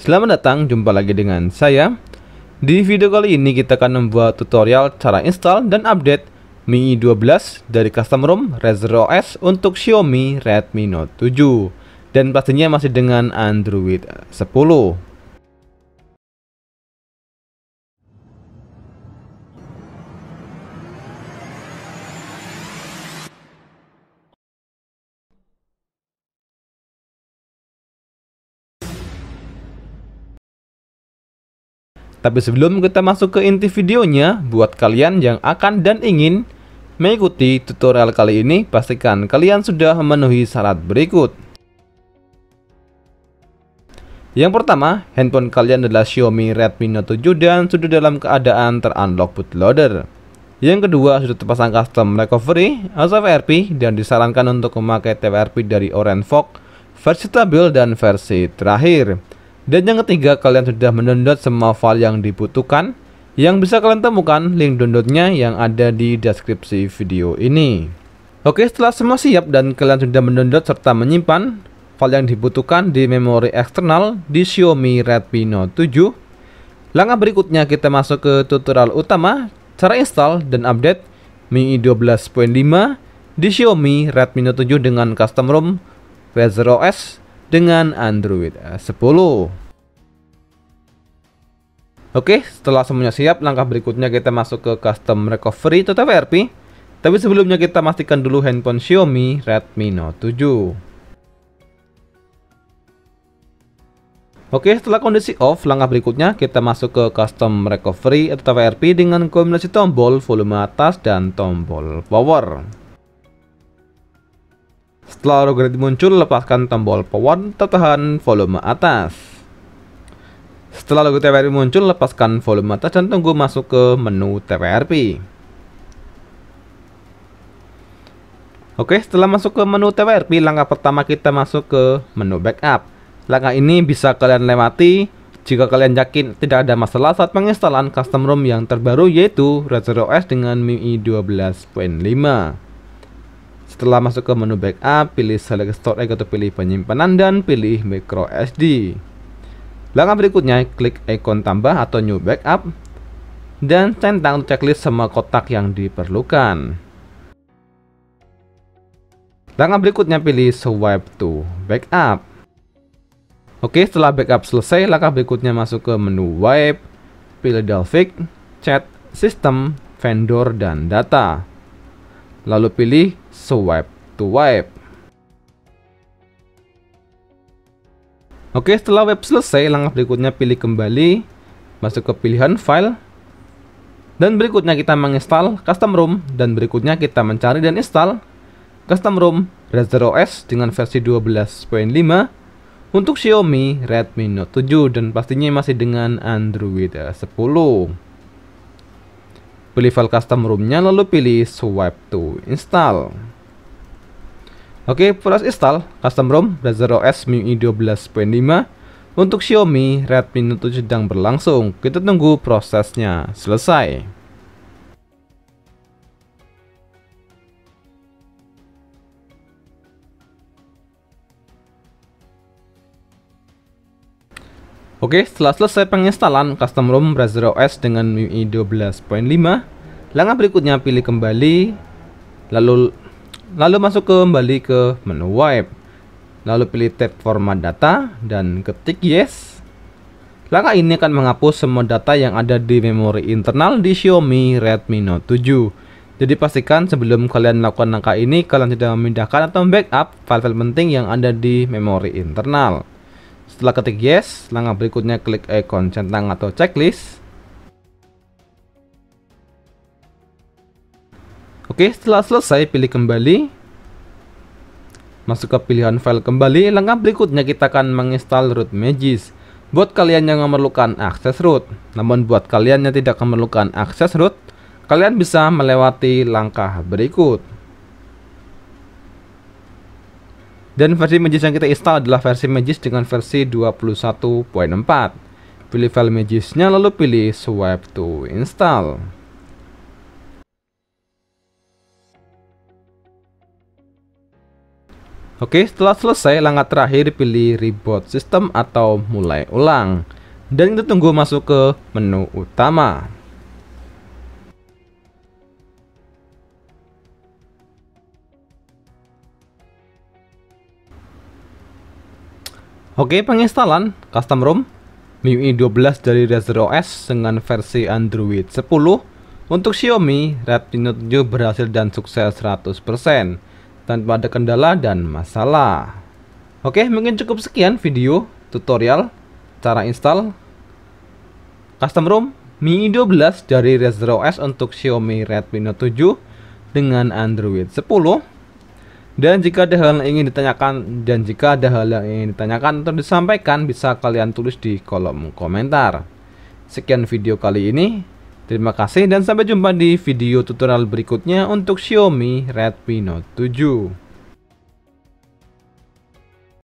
Selamat datang, jumpa lagi dengan saya. Di video kali ini kita akan membuat tutorial cara install dan update Mi 12 dari custom ROM Razer OS untuk Xiaomi Redmi Note 7 dan pastinya masih dengan Android 10. Tapi sebelum kita masuk ke inti videonya, buat kalian yang akan dan ingin mengikuti tutorial kali ini, pastikan kalian sudah memenuhi syarat berikut. Yang pertama, handphone kalian adalah Xiaomi Redmi Note 7 dan sudah dalam keadaan terunlock bootloader. Yang kedua, sudah terpasang custom recovery, ASAP dan disarankan untuk memakai TWRP dari Orange Fog, versi stabil dan versi terakhir. Dan yang ketiga, kalian sudah mendownload semua file yang dibutuhkan yang bisa kalian temukan link downloadnya yang ada di deskripsi video ini. Oke, setelah semua siap dan kalian sudah mendownload serta menyimpan file yang dibutuhkan di memori eksternal di Xiaomi Redmi Note 7, langkah berikutnya kita masuk ke tutorial utama cara install dan update MIUI 12.5 di Xiaomi Redmi Note 7 dengan custom ROM Razor OS dengan Android 10. Eh, Oke, setelah semuanya siap, langkah berikutnya kita masuk ke custom recovery atau TWRP. Tapi sebelumnya kita pastikan dulu handphone Xiaomi Redmi Note 7. Oke, setelah kondisi off, langkah berikutnya kita masuk ke custom recovery atau TWRP dengan kombinasi tombol volume atas dan tombol power. Setelah Red muncul, lepaskan tombol power, tertahan volume atas. Setelah logo TWRP muncul, lepaskan volume atas dan tunggu masuk ke menu TWRP. Oke, setelah masuk ke menu TWRP, langkah pertama kita masuk ke menu backup. Langkah ini bisa kalian lewati jika kalian yakin tidak ada masalah saat penginstalan custom ROM yang terbaru yaitu Razor OS dengan MIUI 12.5. Setelah masuk ke menu backup, pilih select storage atau pilih penyimpanan dan pilih micro SD. Langkah berikutnya, klik ikon tambah atau new backup dan centang checklist semua kotak yang diperlukan. Langkah berikutnya pilih swipe to backup. Oke, setelah backup selesai, langkah berikutnya masuk ke menu wipe, pilih Delphic, chat, system, vendor, dan data lalu pilih swipe to wipe. Oke, setelah web selesai, langkah berikutnya pilih kembali, masuk ke pilihan file, dan berikutnya kita menginstal custom ROM, dan berikutnya kita mencari dan install custom ROM Razer OS dengan versi 12.5 untuk Xiaomi Redmi Note 7 dan pastinya masih dengan Android 10. Pilih file custom roomnya lalu pilih swipe to install. Oke, okay, proses install custom ROM Razer OS MIUI 12.5 untuk Xiaomi Redmi Note 7 sedang berlangsung. Kita tunggu prosesnya selesai. Oke, setelah selesai penginstalan custom ROM browser OS dengan MIUI 12.5, langkah berikutnya pilih kembali lalu lalu masuk kembali ke menu wipe. Lalu pilih tab format data dan ketik yes. Langkah ini akan menghapus semua data yang ada di memori internal di Xiaomi Redmi Note 7. Jadi pastikan sebelum kalian melakukan langkah ini, kalian tidak memindahkan atau backup file-file penting yang ada di memori internal. Setelah ketik yes, langkah berikutnya klik ikon eh, centang atau checklist. Oke, setelah selesai pilih kembali. Masuk ke pilihan file kembali, langkah berikutnya kita akan menginstal root magis. Buat kalian yang memerlukan akses root, namun buat kalian yang tidak memerlukan akses root, kalian bisa melewati langkah berikut. Dan versi Magis yang kita install adalah versi Magis dengan versi 21.4. Pilih file Magisnya lalu pilih swipe to install. Oke, setelah selesai langkah terakhir pilih reboot system atau mulai ulang. Dan kita tunggu masuk ke menu utama. Oke, penginstalan custom ROM MIUI 12 dari Razer OS dengan versi Android 10. Untuk Xiaomi, Redmi Note 7 berhasil dan sukses 100% tanpa ada kendala dan masalah. Oke, mungkin cukup sekian video tutorial cara install custom ROM MIUI 12 dari Razer OS untuk Xiaomi Redmi Note 7 dengan Android 10. Dan jika ada hal yang ingin ditanyakan dan jika ada hal yang ingin ditanyakan atau disampaikan bisa kalian tulis di kolom komentar. Sekian video kali ini. Terima kasih dan sampai jumpa di video tutorial berikutnya untuk Xiaomi Redmi Note 7.